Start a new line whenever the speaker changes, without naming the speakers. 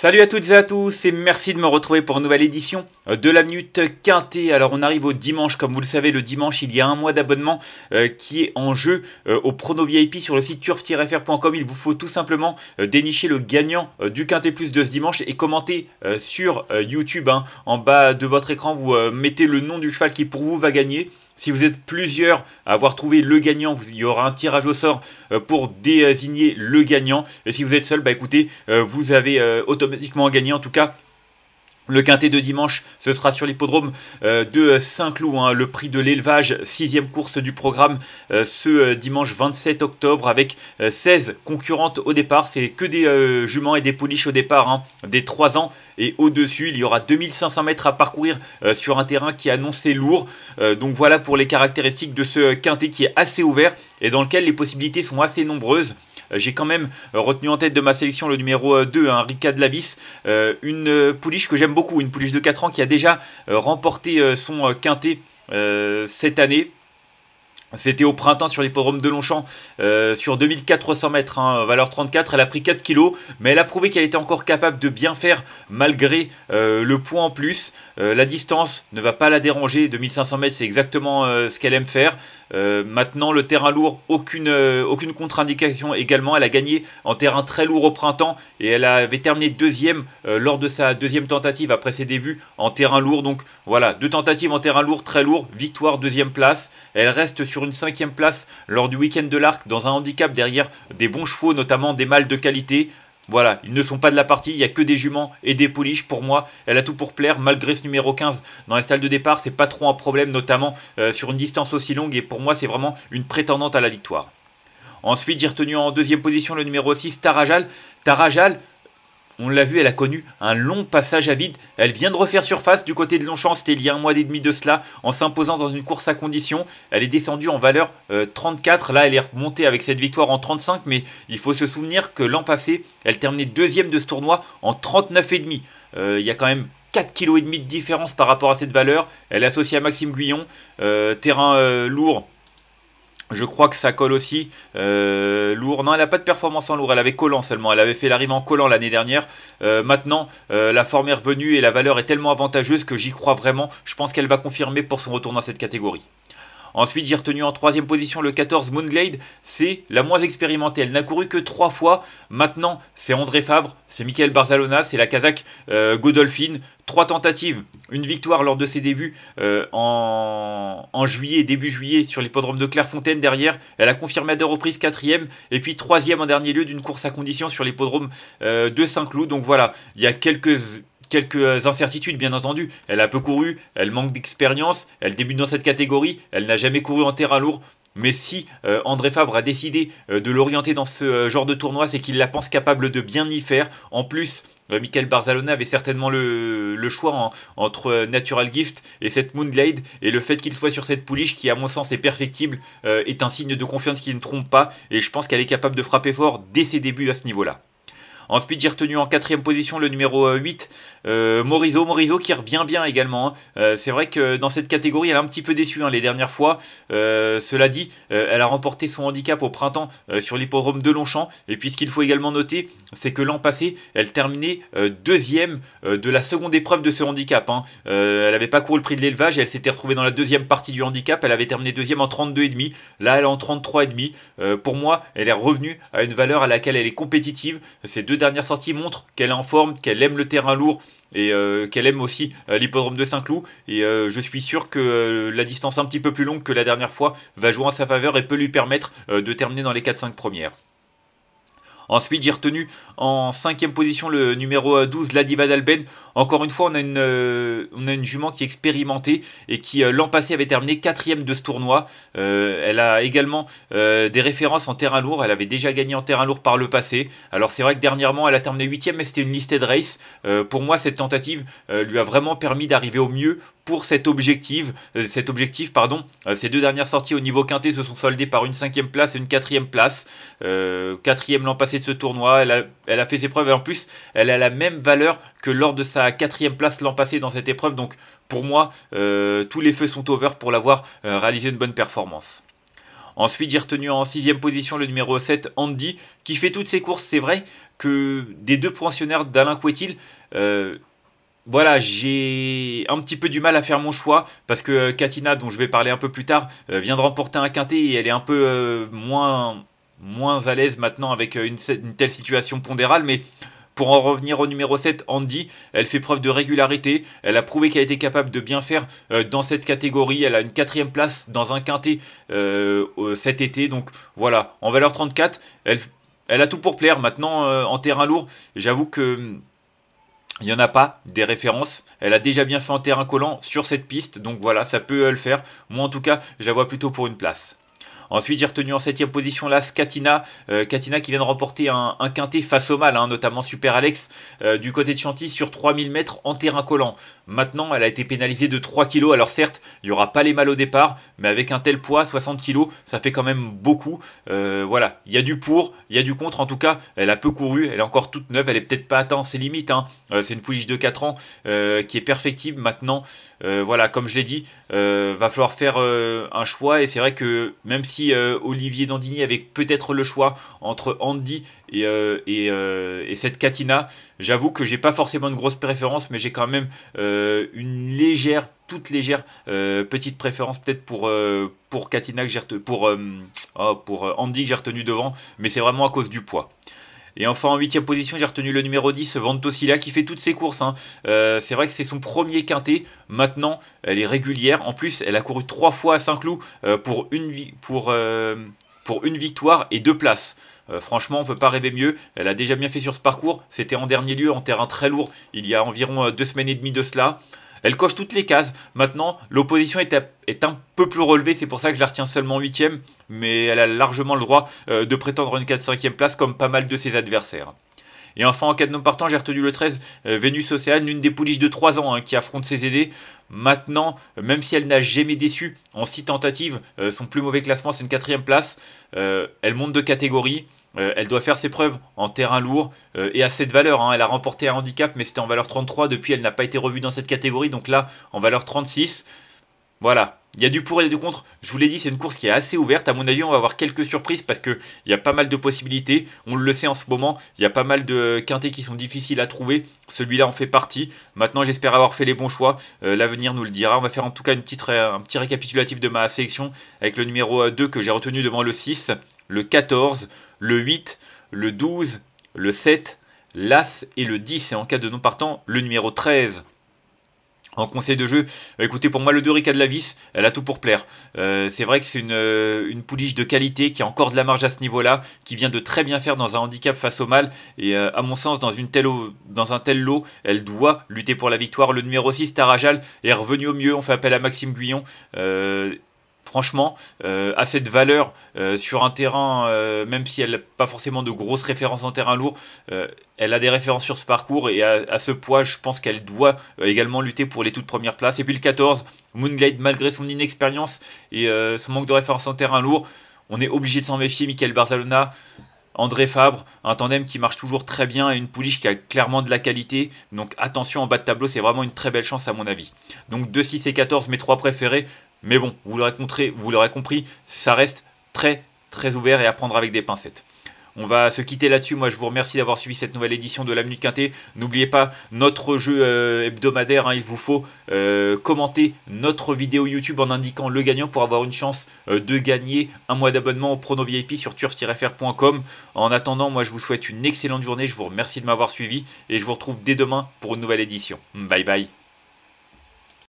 Salut à toutes et à tous et merci de me retrouver pour une nouvelle édition de la Minute Quintée. Alors on arrive au dimanche, comme vous le savez, le dimanche il y a un mois d'abonnement euh, qui est en jeu euh, au Prono VIP sur le site turf-fr.com. Il vous faut tout simplement euh, dénicher le gagnant du Quintée Plus de ce dimanche et commenter sur YouTube. Hein. en bas de votre écran, vous mettez le nom du cheval qui pour vous va gagner. Si vous êtes plusieurs à avoir trouvé le gagnant, il y aura un tirage au sort euh, pour désigner le gagnant. Et si vous êtes seul, bah écoutez, euh, vous avez euh, automatiquement gagné, En tout cas, le quintet de dimanche, ce sera sur l'hippodrome euh, de Saint-Cloud, hein, le prix de l'élevage, sixième course du programme euh, ce euh, dimanche 27 octobre avec 16 concurrentes au départ. C'est que des juments et des pouliches au départ, hein, des 3 ans et au-dessus. Il y aura 2500 mètres à parcourir sur un terrain qui est annoncé lourd. donc voilà pour les caractéristiques de ce quintet qui est assez ouvert et dans lequel les possibilités sont assez nombreuses. J'ai quand même retenu en tête de ma sélection le numéro 2, un hein, de Ricard Lavis, une pouliche que j'aime beaucoup beaucoup. Une pouliche de 4 ans qui a déjà euh, remporté euh, son euh, quintet cette année. C'était au printemps sur l'hippodrome de Longchamp, euh, sur 2400 mètres, hein, valeur 34. Elle a pris 4 kilos, mais elle a prouvé qu'elle était encore capable de bien faire malgré euh, le poids en plus. Euh, la distance ne va pas la déranger. 2500 mètres, c'est exactement ce qu'elle aime faire. maintenant, le terrain lourd, aucune, aucune contre-indication également. Elle a gagné en terrain très lourd au printemps et elle avait terminé deuxième lors de sa deuxième tentative après ses débuts en terrain lourd. Donc voilà, deux tentatives en terrain lourd, très lourd, victoire, deuxième place. Elle reste sur sur une cinquième place lors du week-end de l'Arc dans un handicap derrière des bons chevaux, notamment des mâles de qualité. Voilà, ils ne sont pas de la partie, il n'y a que des juments et des pouliches Pour moi, elle a tout pour plaire, malgré ce numéro 15 dans la salle de départ, c'est pas trop un problème, notamment euh, sur une distance aussi longue, et pour moi, c'est vraiment une prétendante à la victoire. Ensuite, j'ai retenu en deuxième position le numéro 6, Tarajal. Tarajal, on l'a vu, elle a connu un long passage à vide. Elle vient de refaire surface du côté de Longchamp, c'était il y a un mois et demi de cela, en s'imposant dans une course à condition. Elle est descendue en valeur 34, euh, là elle est remontée avec cette victoire en 35, mais il faut se souvenir que l'an passé, elle terminait deuxième de ce tournoi en 39,5. Euh, il y a quand même 4,5 kg de différence par rapport à cette valeur. Elle est associée à Maxime Guyon, euh, terrain euh, lourd je crois que ça colle aussi. Euh, lourd, non, elle n'a pas de performance en lourd. Elle avait collant seulement. Elle avait fait l'arrivée en collant l'année dernière. Euh, maintenant, euh, la forme est revenue et la valeur est tellement avantageuse que j'y crois vraiment. Je pense qu'elle va confirmer pour son retour dans cette catégorie. Ensuite, j'ai retenu en troisième position le 14 Moonglade. C'est la moins expérimentée. Elle n'a couru que trois fois. Maintenant, c'est André Fabre, c'est Michael Barzalona, c'est la Kazakh Godolphine, euh, Godolphin. Trois tentatives, une victoire lors de ses débuts euh, en, juillet, début juillet, sur l'hippodrome de Clairefontaine derrière. Elle a confirmé à deux reprises quatrième et puis troisième en dernier lieu d'une course à condition sur l'hippodrome euh, de Saint-Cloud. Donc voilà, il y a quelques quelques euh, incertitudes, bien entendu. Elle a peu couru, elle manque d'expérience, elle débute dans cette catégorie, elle n'a jamais couru en terrain lourd. Mais si euh, André Fabre a décidé euh, de l'orienter dans ce genre de tournoi, c'est qu'il la pense capable de bien y faire. En plus, Michael Barzalona avait certainement le, choix entre Natural Gift et cette Moonglade. Et le fait qu'il soit sur cette pouliche, qui à mon sens est perfectible, est un signe de confiance qui ne trompe pas. Et je pense qu'elle est capable de frapper fort dès ses débuts à ce niveau-là. Ensuite, j'ai retenu en quatrième position le numéro 8, euh, euh, Morizo. Morizo qui revient bien également. Hein. Euh, c'est vrai que dans cette catégorie, elle a un petit peu déçu hein, les dernières fois. Euh, cela dit, elle a remporté son handicap au printemps sur l'hippodrome de Longchamp. Et puis, ce qu'il faut également noter, c'est que l'an passé, elle terminait deuxième de la seconde épreuve de ce handicap. Hein. elle n'avait pas couru le prix de l'élevage et elle s'était retrouvée dans la deuxième partie du handicap. Elle avait terminé deuxième en 32,5. Là, elle est en 33,5. pour moi, elle est revenue à une valeur à laquelle elle est compétitive. Ces deux dernière sortie montre qu'elle est en forme, qu'elle aime le terrain lourd et euh, qu'elle aime aussi euh, l'hippodrome de Saint-Cloud. Et euh, je suis sûr que la distance un petit peu plus longue que la dernière fois va jouer en sa faveur et peut lui permettre de terminer dans les 4-5 premières. Ensuite, j'ai retenu en cinquième position le numéro 12, euh, Ladiva Dalben, Encore une fois, euh, on a une, jument qui est expérimentée et qui, euh, l'an passé, avait terminé quatrième de ce tournoi. elle a également des références en terrain lourd. Elle avait déjà gagné en terrain lourd par le passé. Alors, c'est vrai que dernièrement, elle a terminé huitième, mais c'était une listed de race. pour moi, cette tentative lui a vraiment permis d'arriver au mieux pour cet objectif. Euh, cet objectif pardon. Euh, ces deux dernières sorties au niveau quintet se sont soldées par une cinquième place et une quatrième place. Euh, quatrième l'an passé de ce tournoi, elle a, fait ses preuves et en plus elle a la même valeur que lors de sa quatrième place l'an passé dans cette épreuve. Donc pour moi, tous les feux sont over pour l'avoir réalisé une bonne performance. Ensuite, j'ai retenu en sixième position le numéro 7, Andy, qui fait toutes ses courses. C'est vrai que des deux pensionnaires d'Alain Quetil, voilà, j'ai un petit peu du mal à faire mon choix parce que euh, Katina, dont je vais parler un peu plus tard, euh, vient de remporter un quintet et elle est un peu euh, moins, moins à l'aise maintenant avec une, telle situation pondérale. Mais pour en revenir au numéro 7, Andy, elle fait preuve de régularité. Elle a prouvé qu'elle était capable de bien faire dans cette catégorie. Elle a une quatrième place dans un quintet cet été. Donc voilà, en valeur 34, elle, elle a tout pour plaire. Maintenant, en terrain lourd, j'avoue que il n'y en a pas des références. Elle a déjà bien fait en terrain collant sur cette piste, donc voilà, ça peut euh, le faire. Moi en tout cas, je la vois plutôt pour une place. Ensuite, j'ai retenu en 7 position là Skatina, Euh, qui vient de remporter un, un quintet face au mal, hein, notamment Super Alex euh, du côté de Chantilly sur 3000 mètres en terrain collant. Maintenant, elle a été pénalisée de 3 kg. Alors certes, il n'y aura pas les mal au départ, mais avec un tel poids, 60 kg, ça fait quand même beaucoup. Euh, voilà, il y a du pour, il y a du contre. En tout cas, elle a peu couru, elle est encore toute neuve, elle est peut-être pas atteinte, ses limites. Hein. Euh, c'est une pouliche de 4 ans qui est perfective, maintenant. voilà, comme je l'ai dit, va falloir faire un choix et c'est vrai que même si euh, Olivier Dandini avec peut-être le choix entre Andy et, euh, euh, cette Katina, j'avoue que j'ai pas forcément une grosse préférence, mais j'ai quand même une légère, toute légère petite préférence peut-être pour, pour Katina que j'ai pour, oh, pour Andy que j'ai retenu devant, mais c'est vraiment à cause du poids. Et enfin, en huitième position, j'ai retenu le numéro 10, Ventosilla qui fait toutes ses courses. Hein. Euh, c'est vrai que c'est son premier quintet. Maintenant, elle est régulière. En plus, elle a couru trois fois à Saint-Cloud euh, euh, pour, une, victoire et deux places. franchement, on peut pas rêver mieux. Elle a déjà bien fait sur ce parcours. C'était en dernier lieu en terrain très lourd il y a environ deux semaines et demie de cela. Elle coche toutes les cases. Maintenant, l'opposition est, un peu plus relevée, c'est pour ça que je la retiens seulement 8ème, mais elle a largement le droit euh, de prétendre une 4-5ème place comme pas mal de ses adversaires. Et enfin, en cas de non partant, j'ai retenu le 13, euh, Vénus Océane, une des pouliches de 3 ans hein, qui affronte ses aidés. Maintenant, euh, même si elle n'a jamais déçu en 6 tentatives, euh, son plus mauvais classement c'est une quatrième place. elle monte de catégorie. elle doit faire ses preuves en terrain lourd et à cette valeur. Hein. Elle a remporté un handicap, mais c'était en valeur 33. Depuis, elle n'a pas été revue dans cette catégorie. Donc là, en valeur 36. Voilà, il y a du pour et du contre. Je vous l'ai dit, c'est une course qui est assez ouverte. À mon avis, on va avoir quelques surprises parce qu'il y a pas mal de possibilités. On le sait en ce moment, il y a pas mal de quintés qui sont difficiles à trouver. Celui-là en fait partie. Maintenant, j'espère avoir fait les bons choix. Euh, l'avenir nous le dira. On va faire en tout cas une un petit récapitulatif de ma sélection avec le numéro 2 euh, que j'ai retenu devant le 6, le 14, le 8, le 12, le 7, l'As et le 10. Et en cas de non partant, le numéro 13. En conseil de jeu, euh, écoutez, pour moi, le 2 Rika de la Vis, elle a tout pour plaire. Euh, c'est vrai que c'est une, euh, une pouliche de qualité qui a encore de la marge à ce niveau-là, qui vient de très bien faire dans un handicap face au mal. Et à mon sens, dans, une dans un tel lot, elle doit lutter pour la victoire. Le numéro 6, Tarajal, est revenu au mieux. On fait appel à Maxime Guyon franchement, à euh, cette valeur euh, sur un terrain, euh, même si elle n'a pas forcément de grosses références en terrain lourd, elle a des références sur ce parcours et à, ce poids, je pense qu'elle doit également lutter pour les toutes premières places. Et puis le 14, Moonlight malgré son inexpérience et son manque de références en terrain lourd, on est obligé de s'en méfier. Michael Barzalona, André Fabre, un tandem qui marche toujours très bien et une pouliche qui a clairement de la qualité. Donc attention en bas de tableau, c'est vraiment une très belle chance à mon avis. Donc 2, 6 et 14, mes trois préférés. Mais bon, vous l'aurez, vous l'aurez compris, ça reste très très ouvert et à prendre avec des pincettes. On va se quitter là-dessus. Moi, je vous remercie d'avoir suivi cette nouvelle édition de la Minute Quintée. N'oubliez pas notre jeu euh, hebdomadaire. Hein. il vous faut euh, commenter notre vidéo YouTube en indiquant le gagnant pour avoir une chance euh, de gagner un mois d'abonnement au Prono VIP sur turf-fr.com. En attendant, moi, je vous souhaite une excellente journée. Je vous remercie de m'avoir suivi et je vous retrouve dès demain pour une nouvelle édition. Bye bye.